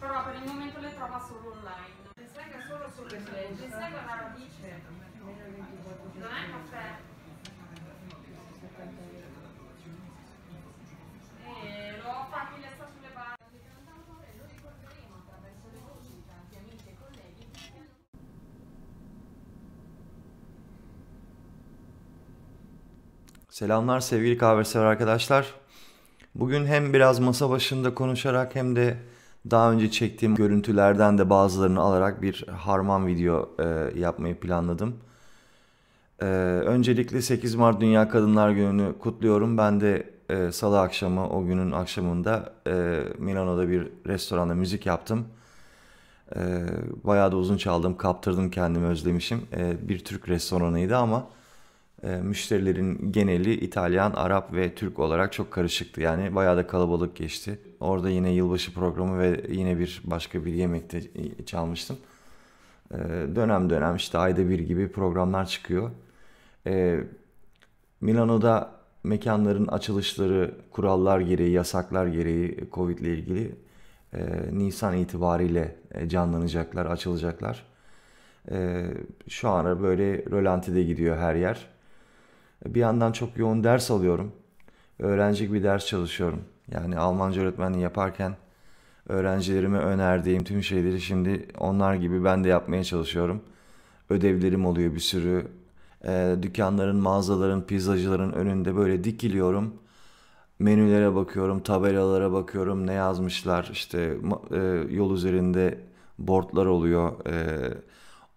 però per il momento le trova solo online. Le spiega solo sulle sue, le spiega la radice. Non è caffè. E l'ho fatto le sta sulle barre. Selamlar sevgili kahve sever arkadaşlar. Bugün hem biraz masa başında konuşarak hem de daha önce çektiğim görüntülerden de bazılarını alarak bir harman video e, yapmayı planladım. E, öncelikle 8 Mart Dünya Kadınlar Günü'nü kutluyorum. Ben de e, salı akşamı o günün akşamında e, Milano'da bir restoranda müzik yaptım. E, bayağı da uzun çaldım, kaptırdım kendimi özlemişim. E, bir Türk restoranıydı ama e, müşterilerin geneli İtalyan, Arap ve Türk olarak çok karışıktı. Yani bayağı da kalabalık geçti. Orada yine yılbaşı programı ve yine bir başka bir yemekte çalmıştım. E, dönem dönem işte ayda bir gibi programlar çıkıyor. E, Milano'da mekanların açılışları kurallar gereği, yasaklar gereği Covid ile ilgili Nisan itibariyle canlanacaklar, açılacaklar. şu ana böyle rölantide gidiyor her yer. Bir yandan çok yoğun ders alıyorum. Öğrenci gibi ders çalışıyorum. Yani Almanca öğretmenliği yaparken öğrencilerime önerdiğim tüm şeyleri şimdi onlar gibi ben de yapmaya çalışıyorum. Ödevlerim oluyor bir sürü. E, dükkanların, mağazaların, pizzacıların önünde böyle dikiliyorum. Menülere bakıyorum, tabelalara bakıyorum, ne yazmışlar. İşte e, yol üzerinde boardlar oluyor. E,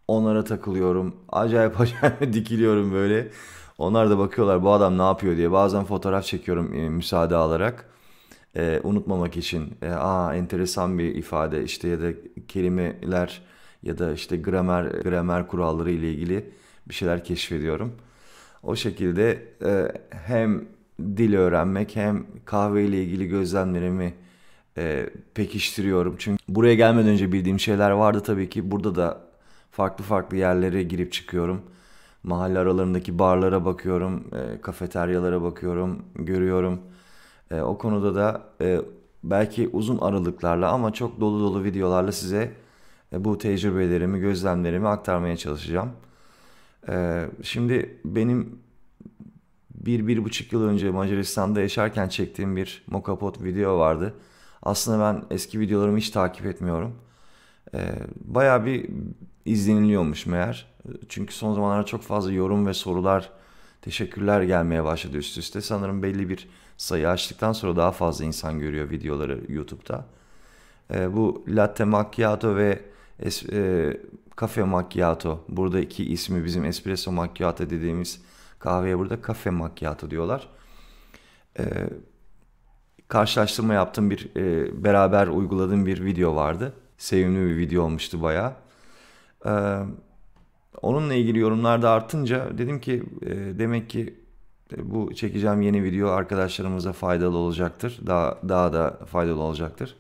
onlara takılıyorum. Acayip acayip dikiliyorum böyle. Onlar da bakıyorlar bu adam ne yapıyor diye. Bazen fotoğraf çekiyorum e, müsaade alarak. E, unutmamak için. E, aa enteresan bir ifade işte ya da kelimeler ya da işte gramer gramer kuralları ile ilgili bir şeyler keşfediyorum. O şekilde e, hem dil öğrenmek hem kahve ile ilgili gözlemlerimi e, pekiştiriyorum. Çünkü buraya gelmeden önce bildiğim şeyler vardı tabii ki. Burada da farklı farklı yerlere girip çıkıyorum mahalle aralarındaki barlara bakıyorum, e, kafeteryalara bakıyorum, görüyorum. E, o konuda da e, belki uzun aralıklarla ama çok dolu dolu videolarla size e, bu tecrübelerimi, gözlemlerimi aktarmaya çalışacağım. E, şimdi benim bir, bir buçuk yıl önce Macaristan'da yaşarken çektiğim bir mokapot video vardı. Aslında ben eski videolarımı hiç takip etmiyorum. E, bayağı bir izleniliyormuş meğer. Çünkü son zamanlarda çok fazla yorum ve sorular, teşekkürler gelmeye başladı üst üste. Sanırım belli bir sayı açtıktan sonra daha fazla insan görüyor videoları YouTube'da. E, bu latte macchiato ve es, e, kafe macchiato. Buradaki ismi bizim espresso macchiato dediğimiz kahveye burada kafe macchiato diyorlar. E, karşılaştırma yaptığım bir e, beraber uyguladığım bir video vardı. Sevimli bir video olmuştu bayağı. Eee Onunla ilgili yorumlar da artınca dedim ki e, demek ki e, bu çekeceğim yeni video arkadaşlarımıza faydalı olacaktır. Daha daha da faydalı olacaktır.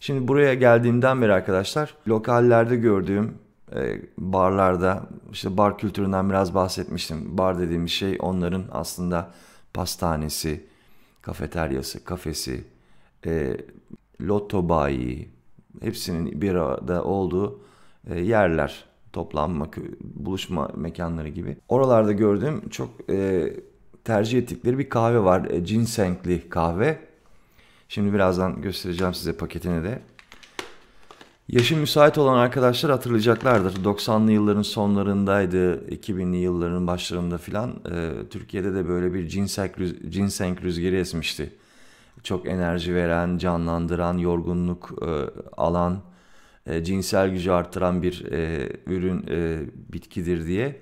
Şimdi buraya geldiğimden beri arkadaşlar lokallerde gördüğüm e, barlarda işte bar kültüründen biraz bahsetmiştim. Bar dediğim şey onların aslında pastanesi, kafeteryası, kafesi, e, loto bayi hepsinin bir arada olduğu e, yerler toplanma, buluşma mekanları gibi. Oralarda gördüğüm çok e, tercih ettikleri bir kahve var. E, ginsengli kahve. Şimdi birazdan göstereceğim size paketini de. yaşım müsait olan arkadaşlar hatırlayacaklardır. 90'lı yılların sonlarındaydı, 2000'li yılların başlarında filan. E, Türkiye'de de böyle bir ginseng, rüz- ginseng rüzgarı esmişti. Çok enerji veren, canlandıran, yorgunluk e, alan e, cinsel gücü artıran bir e, ürün e, bitkidir diye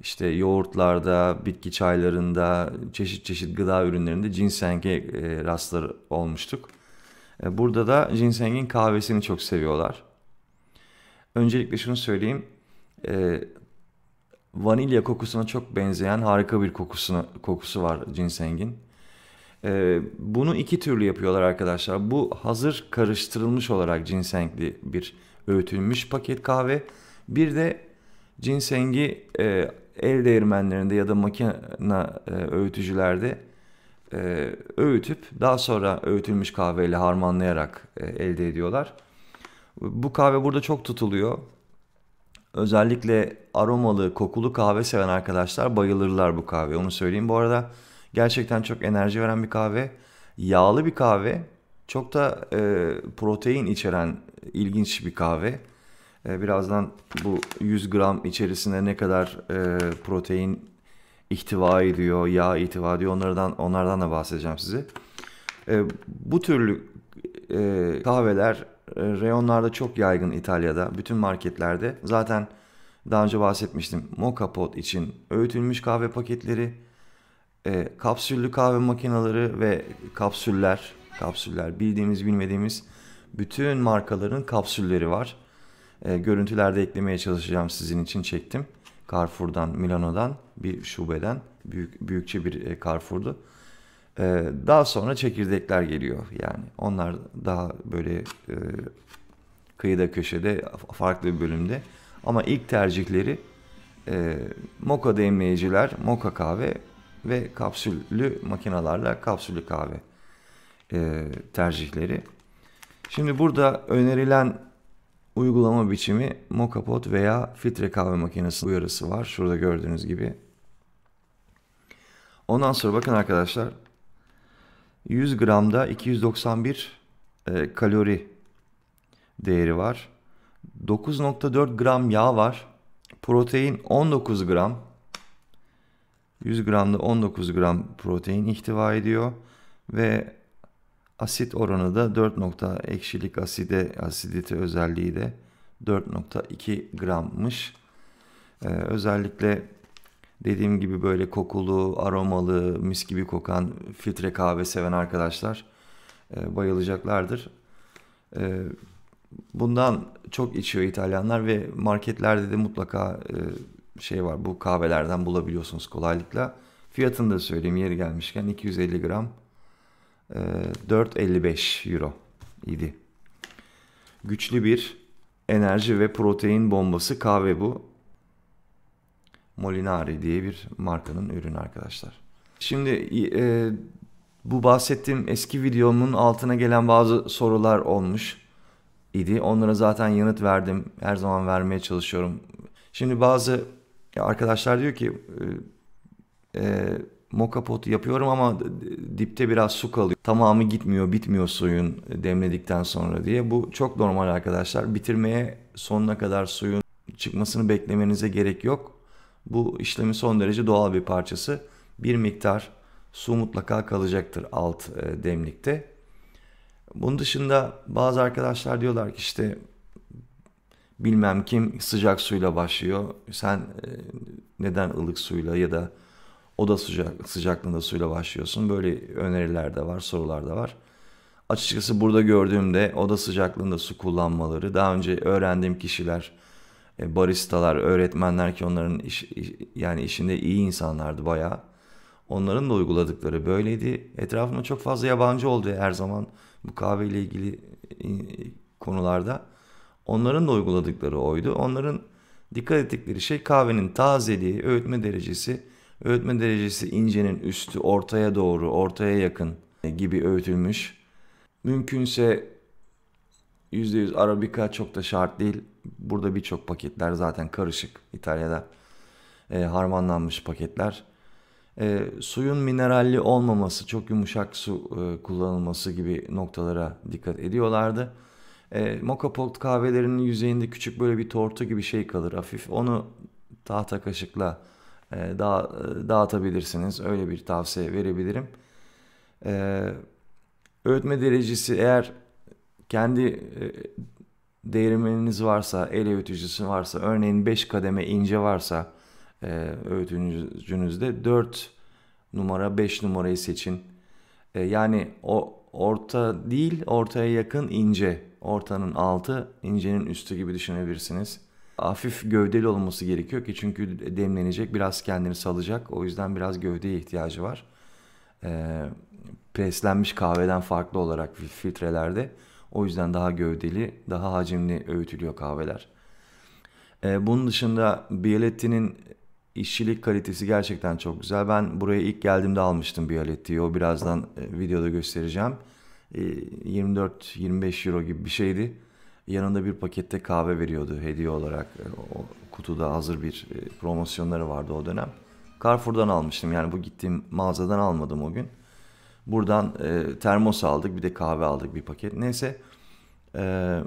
işte yoğurtlarda, bitki çaylarında, çeşit çeşit gıda ürünlerinde ginseng'e e, rastlar olmuştuk. E, burada da ginseng'in kahvesini çok seviyorlar. Öncelikle şunu söyleyeyim. E, vanilya kokusuna çok benzeyen harika bir kokusunu, kokusu var ginseng'in. E, bunu iki türlü yapıyorlar arkadaşlar. Bu hazır karıştırılmış olarak ginsengli bir öğütülmüş paket kahve. Bir de ginsengi e, el değirmenlerinde ya da makina e, öğütücülerde e, öğütüp daha sonra öğütülmüş kahveyle harmanlayarak e, elde ediyorlar. Bu kahve burada çok tutuluyor. Özellikle aromalı, kokulu kahve seven arkadaşlar bayılırlar bu kahve. Onu söyleyeyim. Bu arada Gerçekten çok enerji veren bir kahve. Yağlı bir kahve. Çok da e, protein içeren ilginç bir kahve. E, birazdan bu 100 gram içerisinde ne kadar e, protein ihtiva ediyor, yağ ihtiva ediyor onlardan, onlardan da bahsedeceğim size. E, bu türlü e, kahveler e, reyonlarda çok yaygın İtalya'da. Bütün marketlerde zaten daha önce bahsetmiştim. Moka pot için öğütülmüş kahve paketleri e, kapsüllü kahve makineleri ve kapsüller, kapsüller bildiğimiz bilmediğimiz bütün markaların kapsülleri var. E, görüntülerde eklemeye çalışacağım sizin için çektim. Carrefour'dan, Milano'dan bir şubeden büyük büyükçe bir e, Carrefour'du. E, daha sonra çekirdekler geliyor yani. Onlar daha böyle e, kıyıda köşede farklı bir bölümde. Ama ilk tercihleri e, moka demleyiciler, moka kahve ve kapsüllü makinalarla kapsüllü kahve e, tercihleri. Şimdi burada önerilen uygulama biçimi moka pot veya filtre kahve makinesi uyarısı var. Şurada gördüğünüz gibi. Ondan sonra bakın arkadaşlar 100 gramda 291 e, kalori değeri var. 9.4 gram yağ var. Protein 19 gram. 100 gramda 19 gram protein ihtiva ediyor ve asit oranı da 4. Nokta, ekşilik aside asidite özelliği de 4.2 grammış. Ee, özellikle dediğim gibi böyle kokulu, aromalı, mis gibi kokan filtre kahve seven arkadaşlar e, bayılacaklardır. E, bundan çok içiyor İtalyanlar ve marketlerde de mutlaka e, şey var. Bu kahvelerden bulabiliyorsunuz kolaylıkla. Fiyatını da söyleyeyim yeri gelmişken 250 gram 4.55 e, euro idi. Güçlü bir enerji ve protein bombası kahve bu. Molinari diye bir markanın ürünü arkadaşlar. Şimdi e, bu bahsettiğim eski videomun altına gelen bazı sorular olmuş idi. Onlara zaten yanıt verdim. Her zaman vermeye çalışıyorum. Şimdi bazı ya arkadaşlar diyor ki ee, e, moka potu yapıyorum ama dipte biraz su kalıyor. Tamamı gitmiyor, bitmiyor suyun demledikten sonra diye. Bu çok normal arkadaşlar. Bitirmeye sonuna kadar suyun çıkmasını beklemenize gerek yok. Bu işlemin son derece doğal bir parçası. Bir miktar su mutlaka kalacaktır alt e, demlikte. Bunun dışında bazı arkadaşlar diyorlar ki işte bilmem kim sıcak suyla başlıyor. Sen e, neden ılık suyla ya da oda sıcak, sıcaklığında suyla başlıyorsun? Böyle öneriler de var, sorular da var. Açıkçası burada gördüğümde oda sıcaklığında su kullanmaları, daha önce öğrendiğim kişiler, e, baristalar, öğretmenler ki onların iş, yani işinde iyi insanlardı bayağı. Onların da uyguladıkları böyleydi. Etrafıma çok fazla yabancı oldu her zaman bu kahve ile ilgili konularda. Onların da uyguladıkları oydu. Onların dikkat ettikleri şey kahvenin tazeliği, öğütme derecesi, öğütme derecesi incenin üstü ortaya doğru, ortaya yakın gibi öğütülmüş. Mümkünse %100 Arabika çok da şart değil. Burada birçok paketler zaten karışık İtalya'da e, harmanlanmış paketler. E, suyun mineralli olmaması, çok yumuşak su e, kullanılması gibi noktalara dikkat ediyorlardı. E, moka pot kahvelerinin yüzeyinde küçük böyle bir tortu gibi şey kalır hafif. Onu tahta kaşıkla e, da, e, dağıtabilirsiniz. Öyle bir tavsiye verebilirim. E, öğütme derecesi eğer kendi e, değirmeniniz varsa, el öğütücüsü varsa, örneğin 5 kademe ince varsa e, öğütücünüzde 4 numara, 5 numarayı seçin. E, yani o orta değil, ortaya yakın ince ortanın altı, incenin üstü gibi düşünebilirsiniz. Hafif gövdeli olması gerekiyor ki çünkü demlenecek, biraz kendini salacak. O yüzden biraz gövdeye ihtiyacı var. Ee, preslenmiş kahveden farklı olarak filtrelerde. O yüzden daha gövdeli, daha hacimli öğütülüyor kahveler. Ee, bunun dışında Bialetti'nin işçilik kalitesi gerçekten çok güzel. Ben buraya ilk geldiğimde almıştım Bialetti'yi. O birazdan e, videoda göstereceğim. 24-25 ee, euro gibi bir şeydi. Yanında bir pakette kahve veriyordu hediye olarak. Ee, o kutuda hazır bir e, promosyonları vardı o dönem. Carrefour'dan almıştım. Yani bu gittiğim mağazadan almadım o gün. Buradan e, termos aldık. Bir de kahve aldık bir paket. Neyse. E,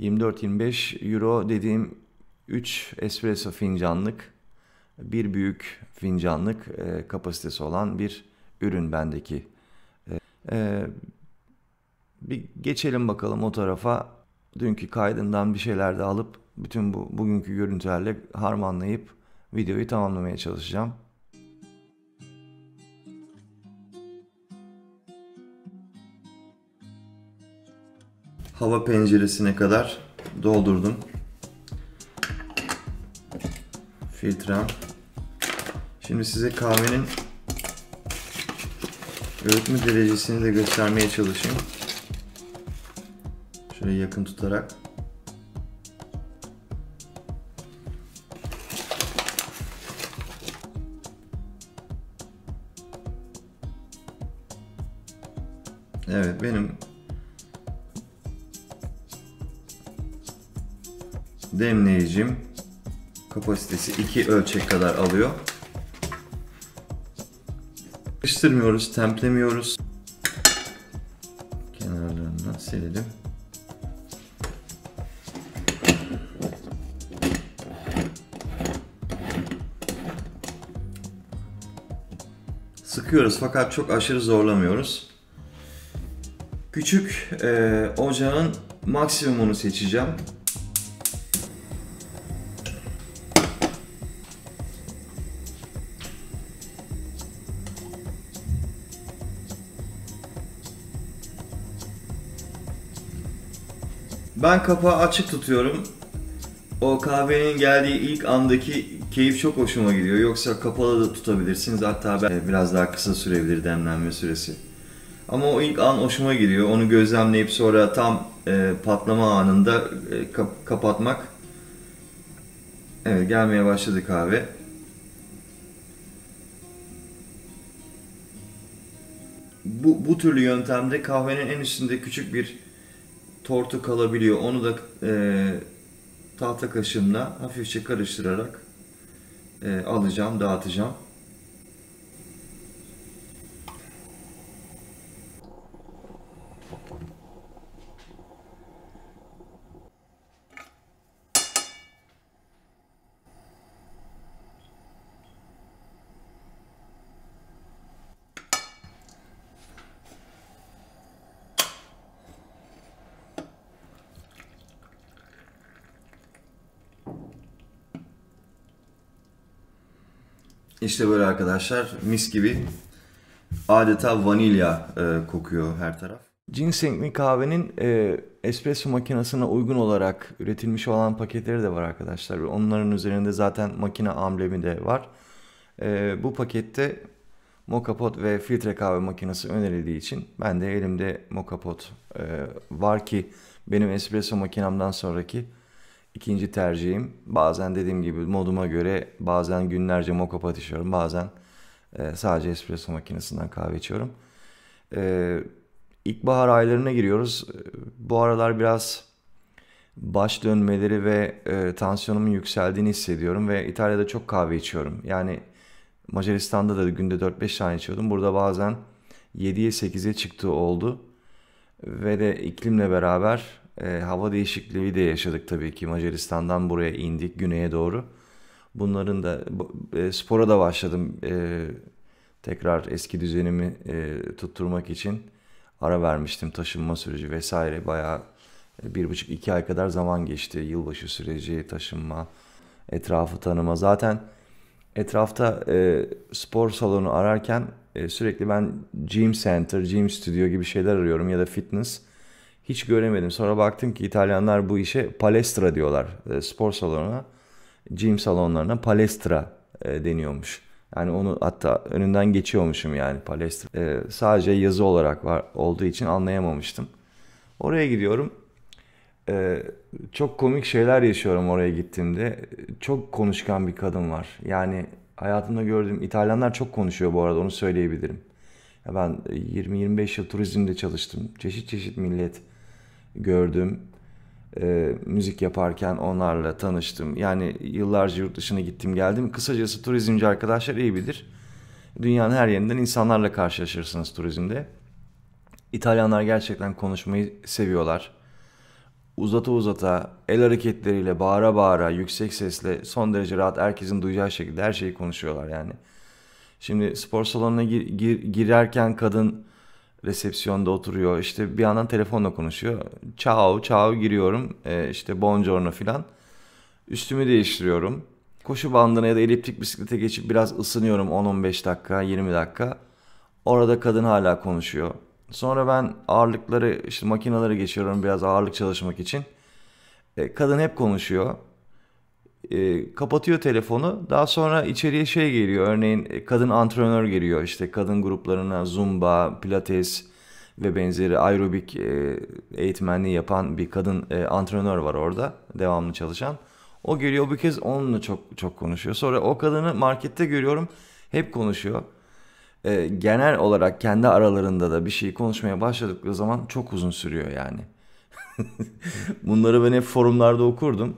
24-25 euro dediğim 3 espresso fincanlık bir büyük fincanlık e, kapasitesi olan bir ürün bendeki ee, bir geçelim bakalım o tarafa. Dünkü kaydından bir şeyler de alıp bütün bu bugünkü görüntülerle harmanlayıp videoyu tamamlamaya çalışacağım. Hava penceresine kadar doldurdum. Filtrem. Şimdi size kahvenin Öğütme derecesini de göstermeye çalışayım. Şöyle yakın tutarak. Evet benim demleyicim kapasitesi 2 ölçek kadar alıyor yapıştırmıyoruz, templemiyoruz. Kenarlarından silelim. Sıkıyoruz fakat çok aşırı zorlamıyoruz. Küçük e, ocağın maksimumunu seçeceğim. Ben kapağı açık tutuyorum. O kahvenin geldiği ilk andaki keyif çok hoşuma gidiyor. Yoksa kapalı da tutabilirsiniz. Hatta ben, e, biraz daha kısa sürebilir demlenme süresi. Ama o ilk an hoşuma gidiyor. Onu gözlemleyip sonra tam e, patlama anında e, kap kapatmak. Evet gelmeye başladı kahve. Bu, bu türlü yöntemde kahvenin en üstünde küçük bir tortu kalabiliyor. Onu da e, tahta kaşımla hafifçe karıştırarak e, alacağım, dağıtacağım. İşte böyle arkadaşlar mis gibi adeta vanilya e, kokuyor her taraf. Ginsengli kahvenin e, espresso makinesine uygun olarak üretilmiş olan paketleri de var arkadaşlar. Onların üzerinde zaten makine amblemi de var. E, bu pakette moka pot ve filtre kahve makinesi önerildiği için ben de elimde moka pot e, var ki benim espresso makinamdan sonraki ikinci tercihim. Bazen dediğim gibi moduma göre bazen günlerce moka patışıyorum. Bazen e, sadece espresso makinesinden kahve içiyorum. E, ilkbahar aylarına giriyoruz. E, bu aralar biraz baş dönmeleri ve e, tansiyonumun yükseldiğini hissediyorum ve İtalya'da çok kahve içiyorum. Yani Macaristan'da da günde 4-5 tane içiyordum. Burada bazen 7'ye 8'e çıktığı oldu. Ve de iklimle beraber e, hava değişikliği de yaşadık tabii ki. Macaristan'dan buraya indik güneye doğru. Bunların da e, spora da başladım. E, tekrar eski düzenimi e, tutturmak için ara vermiştim. Taşınma süreci vesaire bayağı e, bir buçuk iki ay kadar zaman geçti. Yılbaşı süreci, taşınma, etrafı tanıma. Zaten etrafta e, spor salonu ararken e, sürekli ben gym center, gym studio gibi şeyler arıyorum ya da fitness hiç göremedim. Sonra baktım ki İtalyanlar bu işe palestra diyorlar. E, spor salonuna, gym salonlarına palestra e, deniyormuş. Yani onu hatta önünden geçiyormuşum yani palestra. E, sadece yazı olarak var olduğu için anlayamamıştım. Oraya gidiyorum. E, çok komik şeyler yaşıyorum oraya gittiğimde. Çok konuşkan bir kadın var. Yani hayatımda gördüğüm İtalyanlar çok konuşuyor bu arada onu söyleyebilirim. Ben 20-25 yıl turizmde çalıştım. Çeşit çeşit millet gördüm. E, müzik yaparken onlarla tanıştım. Yani yıllarca yurt dışına gittim geldim. Kısacası turizmci arkadaşlar iyi bilir. Dünyanın her yerinden insanlarla karşılaşırsınız turizmde. İtalyanlar gerçekten konuşmayı seviyorlar. Uzata uzata, el hareketleriyle, bağıra bağıra, yüksek sesle, son derece rahat herkesin duyacağı şekilde her şeyi konuşuyorlar yani. Şimdi spor salonuna gir, gir, girerken kadın resepsiyonda oturuyor. İşte bir yandan telefonla konuşuyor. Ciao, ciao giriyorum. E, işte buongiorno filan. Üstümü değiştiriyorum. Koşu bandına ya da eliptik bisiklete geçip biraz ısınıyorum 10-15 dakika, 20 dakika. Orada kadın hala konuşuyor. Sonra ben ağırlıkları, işte makinaları geçiyorum biraz ağırlık çalışmak için. E, kadın hep konuşuyor. E, kapatıyor telefonu. Daha sonra içeriye şey geliyor. Örneğin e, kadın antrenör geliyor. İşte kadın gruplarına zumba, pilates ve benzeri aerobik e, eğitmenliği yapan bir kadın e, antrenör var orada. Devamlı çalışan. O geliyor bir kez onunla çok çok konuşuyor. Sonra o kadını markette görüyorum. Hep konuşuyor. E, genel olarak kendi aralarında da bir şey konuşmaya başladıkları zaman çok uzun sürüyor yani. Bunları ben hep forumlarda okurdum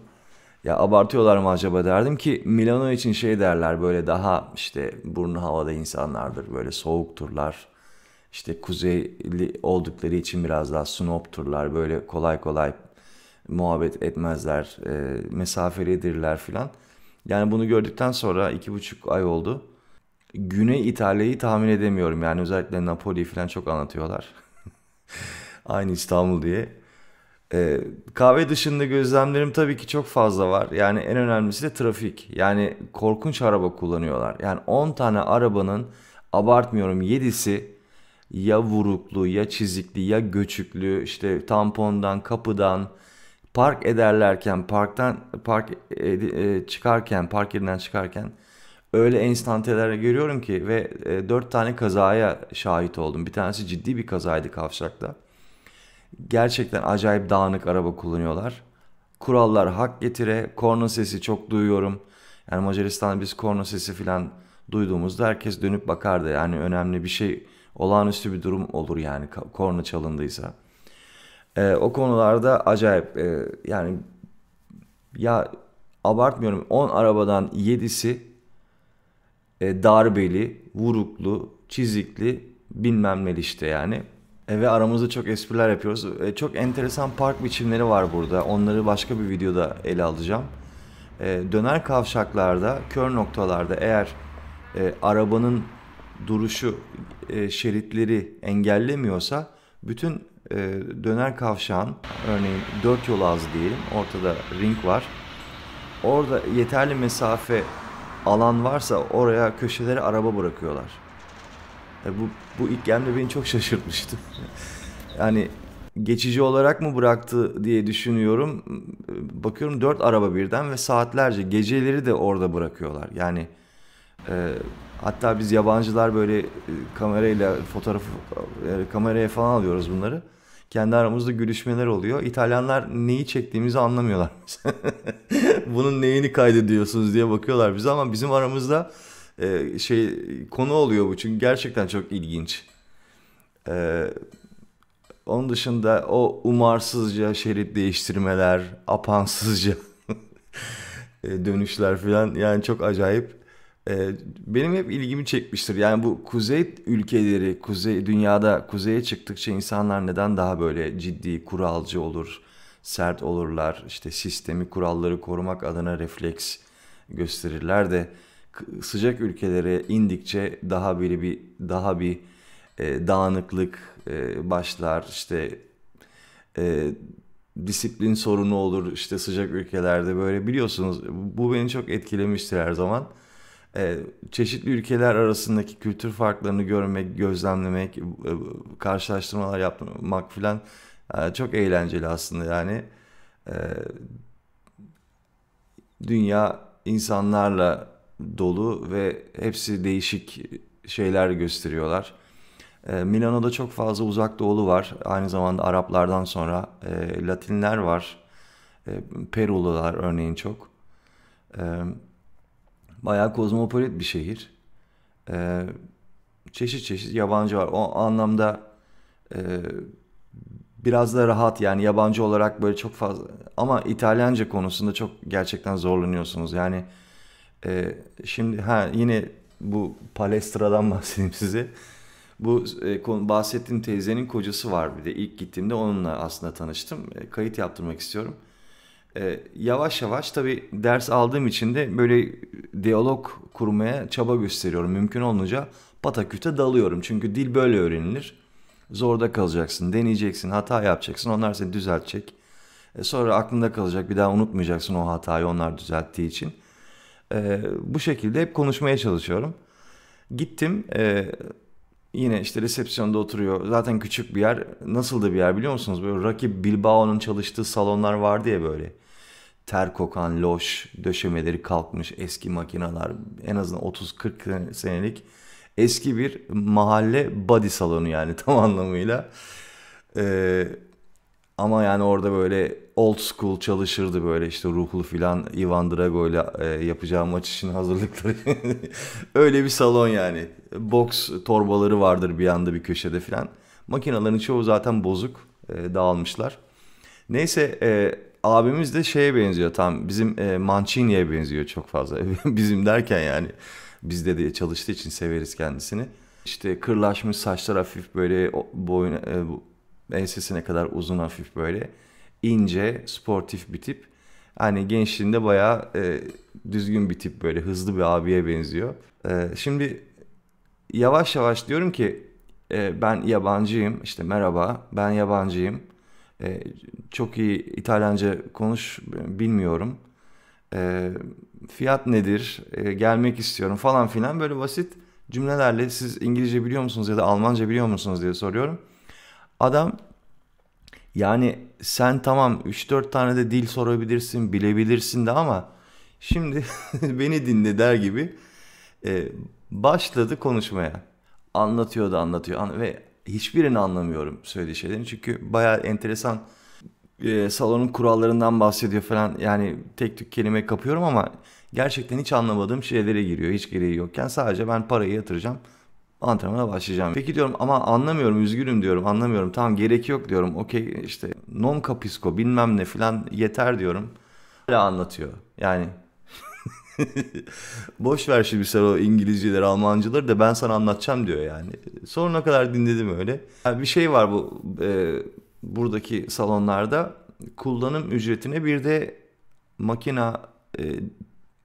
ya abartıyorlar mı acaba derdim ki Milano için şey derler böyle daha işte burnu havada insanlardır böyle soğukturlar. İşte kuzeyli oldukları için biraz daha snobturlar böyle kolay kolay muhabbet etmezler e, mesafelidirler filan. Yani bunu gördükten sonra iki buçuk ay oldu. Güney İtalya'yı tahmin edemiyorum yani özellikle Napoli falan çok anlatıyorlar. Aynı İstanbul diye ee, kahve dışında gözlemlerim tabii ki çok fazla var. Yani en önemlisi de trafik. Yani korkunç araba kullanıyorlar. Yani 10 tane arabanın abartmıyorum 7'si ya vuruklu ya çizikli ya göçüklü işte tampondan kapıdan park ederlerken parktan park e, çıkarken park yerinden çıkarken öyle enstanteler görüyorum ki ve e, 4 tane kazaya şahit oldum. Bir tanesi ciddi bir kazaydı kavşakta. Gerçekten acayip dağınık araba kullanıyorlar. Kurallar hak getire. Korna sesi çok duyuyorum. Yani Macaristan'da biz korna sesi filan duyduğumuzda herkes dönüp bakardı. Yani önemli bir şey, olağanüstü bir durum olur yani korna çalındıysa. Ee, o konularda acayip e, yani ya abartmıyorum 10 arabadan 7'si e, darbeli, vuruklu, çizikli bilmem ne işte yani. E, ve aramızda çok espriler yapıyoruz. E, çok enteresan park biçimleri var burada. Onları başka bir videoda ele alacağım. E, döner kavşaklarda, kör noktalarda eğer arabanın duruşu şeritleri engellemiyorsa bütün döner kavşağın örneğin 4 yol ağzı diyelim ortada ring var. Orada yeterli mesafe alan varsa oraya köşeleri araba bırakıyorlar. E, bu, bu ilk gemde beni çok şaşırtmıştı. yani geçici olarak mı bıraktı diye düşünüyorum. Bakıyorum dört araba birden ve saatlerce geceleri de orada bırakıyorlar. Yani e, hatta biz yabancılar böyle e, kamerayla fotoğrafı e, kameraya falan alıyoruz bunları. Kendi aramızda gülüşmeler oluyor. İtalyanlar neyi çektiğimizi anlamıyorlar. Bunun neyini kaydediyorsunuz diye bakıyorlar bize ama bizim aramızda ee, şey konu oluyor bu çünkü gerçekten çok ilginç. E, onun dışında o umarsızca şerit değiştirmeler, apansızca e, dönüşler falan yani çok acayip. E, benim hep ilgimi çekmiştir. Yani bu kuzey ülkeleri, kuzey dünyada kuzeye çıktıkça insanlar neden daha böyle ciddi, kuralcı olur, sert olurlar. işte sistemi, kuralları korumak adına refleks gösterirler de sıcak ülkelere indikçe daha böyle bir daha bir e, dağınıklık e, başlar işte e, disiplin sorunu olur işte sıcak ülkelerde böyle biliyorsunuz bu beni çok etkilemiştir her zaman e, çeşitli ülkeler arasındaki kültür farklarını görmek gözlemlemek e, karşılaştırmalar yapmak filan e, çok eğlenceli aslında yani e, dünya insanlarla dolu ve hepsi değişik şeyler gösteriyorlar. Ee, Milano'da çok fazla uzak doğulu var. Aynı zamanda Araplardan sonra e, Latinler var. E, Perulular örneğin çok. E, bayağı kozmopolit bir şehir. E, çeşit çeşit yabancı var. O anlamda e, biraz da rahat yani yabancı olarak böyle çok fazla. Ama İtalyanca konusunda çok gerçekten zorlanıyorsunuz. Yani e, şimdi ha yine bu Palestra'dan bahsedeyim size. Bu e, bahsettiğim teyzenin kocası var bir de. İlk gittiğimde onunla aslında tanıştım. E, kayıt yaptırmak istiyorum. E, yavaş yavaş tabii ders aldığım için de böyle diyalog kurmaya çaba gösteriyorum. Mümkün olunca pataküte dalıyorum. Çünkü dil böyle öğrenilir. Zorda kalacaksın, deneyeceksin, hata yapacaksın. Onlar seni düzeltecek. E, sonra aklında kalacak. Bir daha unutmayacaksın o hatayı onlar düzelttiği için. E, bu şekilde hep konuşmaya çalışıyorum. Gittim e, yine işte resepsiyonda oturuyor. Zaten küçük bir yer. Nasıldı bir yer biliyor musunuz? Böyle rakip Bilbao'nun çalıştığı salonlar vardı ya böyle. Ter kokan, loş, döşemeleri kalkmış eski makineler. En azından 30-40 senelik eski bir mahalle body salonu yani tam anlamıyla. Eee ama yani orada böyle old school çalışırdı böyle işte ruhlu filan Ivan Drago ile e, yapacağı maç için hazırlıkları. Öyle bir salon yani. box torbaları vardır bir yanda bir köşede filan. Makinaların çoğu zaten bozuk e, dağılmışlar. Neyse e, abimiz de şeye benziyor tam bizim e, Mancini'ye benziyor çok fazla. bizim derken yani bizde de çalıştığı için severiz kendisini. İşte kırlaşmış saçlar hafif böyle boyun, e, ensesine kadar uzun hafif böyle ince, sportif bir tip. Hani gençliğinde bayağı e, düzgün bir tip böyle hızlı bir abiye benziyor. E, şimdi yavaş yavaş diyorum ki e, ben yabancıyım işte merhaba ben yabancıyım. E, çok iyi İtalyanca konuş bilmiyorum. E, fiyat nedir e, gelmek istiyorum falan filan böyle basit cümlelerle siz İngilizce biliyor musunuz ya da Almanca biliyor musunuz diye soruyorum. Adam yani sen tamam 3-4 tane de dil sorabilirsin, bilebilirsin de ama şimdi beni dinle der gibi e, başladı konuşmaya. Anlatıyor da anlatıyor An ve hiçbirini anlamıyorum söylediği şeylerin çünkü bayağı enteresan e, salonun kurallarından bahsediyor falan. Yani tek tük kelime kapıyorum ama gerçekten hiç anlamadığım şeylere giriyor. Hiç gereği yokken sadece ben parayı yatıracağım antrenmana başlayacağım. Peki diyorum ama anlamıyorum üzgünüm diyorum anlamıyorum tamam gerek yok diyorum okey işte non capisco bilmem ne filan yeter diyorum. Hala anlatıyor yani. Boş ver şimdi sen o İngilizceleri, Almancıları da ben sana anlatacağım diyor yani. Sonuna kadar dinledim öyle. Yani bir şey var bu e, buradaki salonlarda kullanım ücretine bir de makina e,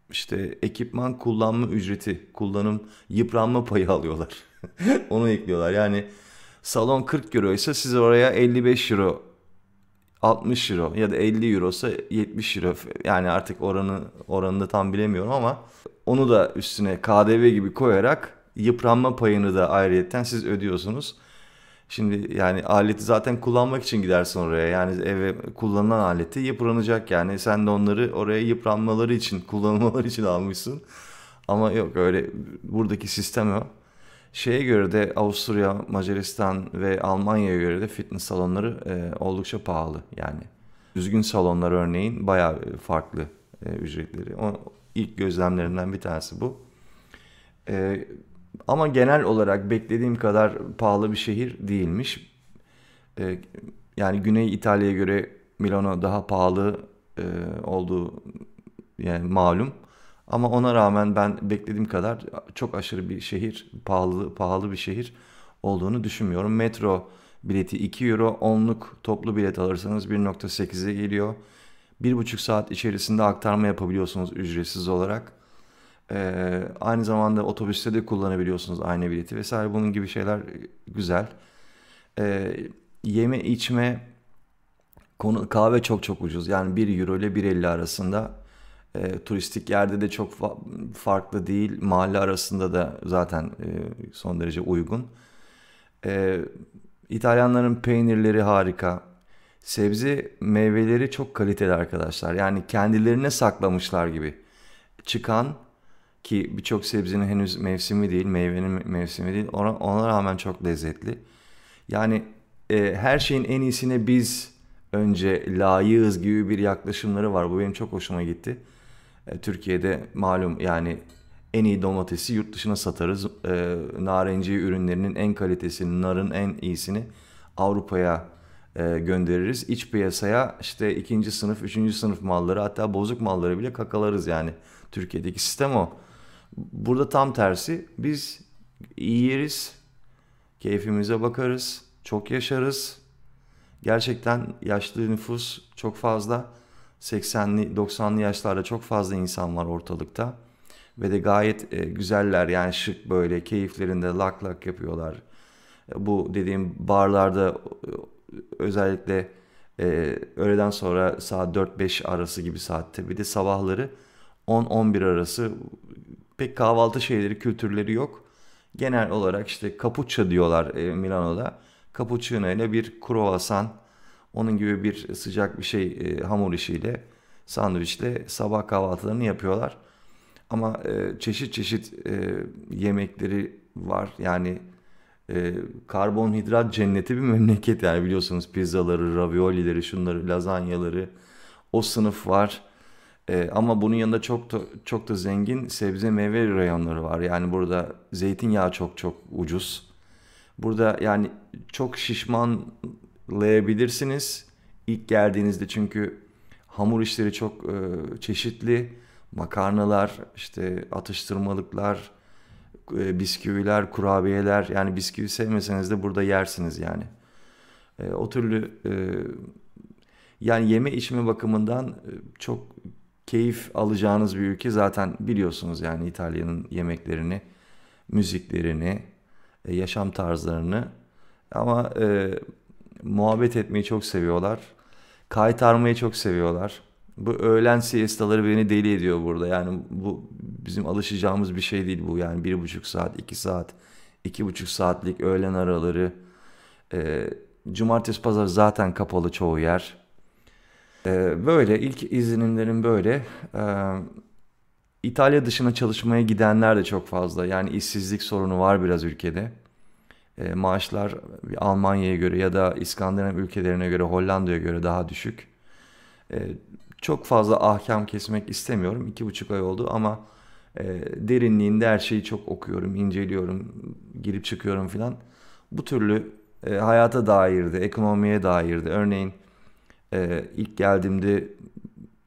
işte ekipman kullanma ücreti, kullanım yıpranma payı alıyorlar. Onu ekliyorlar. Yani salon 40 euro ise siz oraya 55 euro 60 euro ya da 50 euro ise 70 euro yani artık oranı oranını tam bilemiyorum ama onu da üstüne KDV gibi koyarak yıpranma payını da ayrıyetten siz ödüyorsunuz. Şimdi yani aleti zaten kullanmak için gidersin oraya. Yani eve kullanılan aleti yıpranacak yani. Sen de onları oraya yıpranmaları için, kullanmaları için almışsın. Ama yok öyle buradaki sistem o. Şeye göre de Avusturya, Macaristan ve Almanya'ya göre de fitness salonları e, oldukça pahalı yani. Düzgün salonlar örneğin bayağı farklı e, ücretleri. O ilk gözlemlerimden bir tanesi bu. E, ama genel olarak beklediğim kadar pahalı bir şehir değilmiş. E, yani Güney İtalya'ya göre Milano daha pahalı e, olduğu yani malum. Ama ona rağmen ben beklediğim kadar çok aşırı bir şehir, pahalı pahalı bir şehir olduğunu düşünmüyorum. Metro bileti 2 euro, onluk toplu bilet alırsanız 1.8'e geliyor. 1,5 saat içerisinde aktarma yapabiliyorsunuz ücretsiz olarak. Ee, aynı zamanda otobüste de kullanabiliyorsunuz aynı bileti vesaire bunun gibi şeyler güzel. Ee, yeme içme konu kahve çok çok ucuz. Yani 1 euro ile 1.50 arasında. E, turistik yerde de çok fa farklı değil. Mahalle arasında da zaten e, son derece uygun. E, İtalyanların peynirleri harika. Sebze meyveleri çok kaliteli arkadaşlar. Yani kendilerine saklamışlar gibi. Çıkan ki birçok sebzenin henüz mevsimi değil, meyvenin mevsimi değil. Ona, ona rağmen çok lezzetli. Yani e, her şeyin en iyisine biz önce layığız gibi bir yaklaşımları var. Bu benim çok hoşuma gitti. E, Türkiye'de malum yani en iyi domatesi yurt dışına satarız. E, narenci ürünlerinin en kalitesini, narın en iyisini Avrupa'ya e, göndeririz. İç piyasaya işte ikinci sınıf, üçüncü sınıf malları hatta bozuk malları bile kakalarız yani. Türkiye'deki sistem o. Burada tam tersi. Biz iyi yeriz, keyfimize bakarız, çok yaşarız. Gerçekten yaşlı nüfus çok fazla. 80'li 90'lı yaşlarda çok fazla insan var ortalıkta. Ve de gayet e, güzeller yani şık böyle keyiflerinde lak lak yapıyorlar. E, bu dediğim barlarda e, özellikle e, öğleden sonra saat 4-5 arası gibi saatte bir de sabahları 10-11 arası pek kahvaltı şeyleri, kültürleri yok. Genel olarak işte kapuça diyorlar e, Milano'da. Kapuçino ile bir kruvasan, onun gibi bir sıcak bir şey e, hamur işiyle, sandviçle sabah kahvaltılarını yapıyorlar. Ama e, çeşit çeşit e, yemekleri var. Yani e, karbonhidrat cenneti bir memleket yani biliyorsunuz pizzaları, raviolileri, şunları, lazanyaları o sınıf var. E, ama bunun yanında çok da, çok da zengin sebze meyve rayonları var. Yani burada zeytinyağı çok çok ucuz. Burada yani çok şişmanlayabilirsiniz ilk geldiğinizde çünkü hamur işleri çok e, çeşitli. Makarnalar, işte atıştırmalıklar, e, bisküviler, kurabiyeler. Yani bisküvi sevmeseniz de burada yersiniz yani. E, o türlü e, yani yeme içme bakımından e, çok keyif alacağınız bir ülke zaten biliyorsunuz yani İtalya'nın yemeklerini, müziklerini, e, yaşam tarzlarını ama e, muhabbet etmeyi çok seviyorlar. Kaytarmayı çok seviyorlar. Bu öğlen siestaları beni deli ediyor burada. Yani bu bizim alışacağımız bir şey değil bu. Yani bir buçuk saat, iki saat, iki buçuk saatlik öğlen araları. E, cumartesi pazar zaten kapalı çoğu yer. Ee, böyle ilk izlenimlerim böyle. Ee, İtalya dışına çalışmaya gidenler de çok fazla. Yani işsizlik sorunu var biraz ülkede. Ee, maaşlar Almanya'ya göre ya da İskandinav ülkelerine göre Hollanda'ya göre daha düşük. çok fazla ahkam kesmek istemiyorum. İki buçuk ay oldu ama e, derinliğinde her şeyi çok okuyorum, inceliyorum, girip çıkıyorum filan. Bu türlü e, hayata dairdi, ekonomiye dairdi. Örneğin e, ilk geldiğimde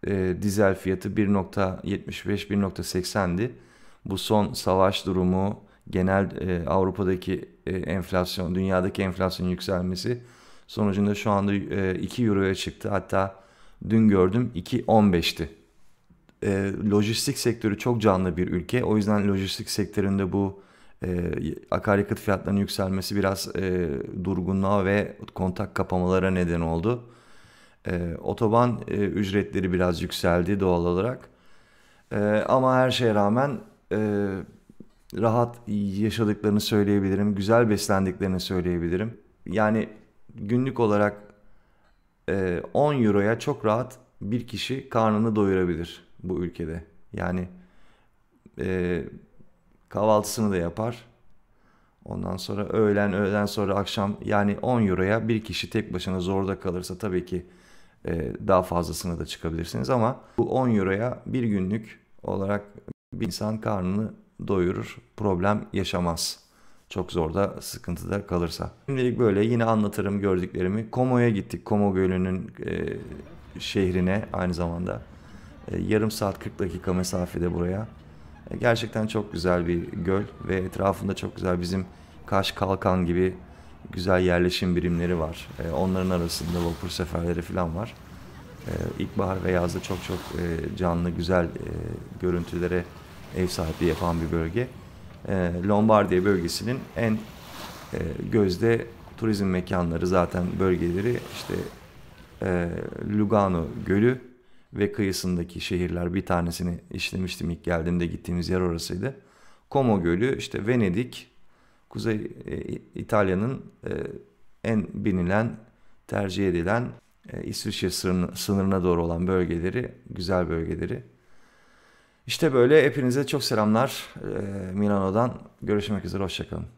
e, dizel fiyatı 1.75-1.80'di. Bu son savaş durumu, genel e, Avrupa'daki e, enflasyon, dünyadaki enflasyonun yükselmesi sonucunda şu anda e, 2 euroya çıktı. Hatta dün gördüm 2.15'ti. E, lojistik sektörü çok canlı bir ülke. O yüzden lojistik sektöründe bu e, akaryakıt fiyatlarının yükselmesi biraz e, durgunluğa ve kontak kapamalara neden oldu. E, otoban e, ücretleri biraz yükseldi doğal olarak. E, ama her şeye rağmen e, rahat yaşadıklarını söyleyebilirim. Güzel beslendiklerini söyleyebilirim. Yani günlük olarak e, 10 euroya çok rahat bir kişi karnını doyurabilir bu ülkede. Yani e, kahvaltısını da yapar. Ondan sonra öğlen, öğlen sonra akşam yani 10 euroya bir kişi tek başına zorda kalırsa tabii ki e, daha fazlasını da çıkabilirsiniz ama bu 10 euroya bir günlük olarak bir insan karnını doyurur. Problem yaşamaz. Çok zor da sıkıntıda kalırsa. Şimdilik böyle yine anlatırım gördüklerimi. Komo'ya gittik. Komo Gölü'nün e, şehrine aynı zamanda. E, yarım saat 40 dakika mesafede buraya. E, gerçekten çok güzel bir göl ve etrafında çok güzel bizim Kaş Kalkan gibi güzel yerleşim birimleri var. E, onların arasında vapur seferleri falan var. E, ilkbahar ve yazda çok çok e, canlı, güzel e, görüntülere ev sahipliği yapan bir bölge. E, Lombardiya bölgesinin en e, gözde turizm mekanları zaten bölgeleri işte e, Lugano Gölü ve kıyısındaki şehirler bir tanesini işlemiştim ilk geldiğimde gittiğimiz yer orasıydı. Como Gölü, işte Venedik, Kuzey e, İtalya'nın e, en binilen, tercih edilen e, İsviçre sınırına doğru olan bölgeleri, güzel bölgeleri. İşte böyle hepinize çok selamlar Milano'dan. Görüşmek üzere, hoşçakalın.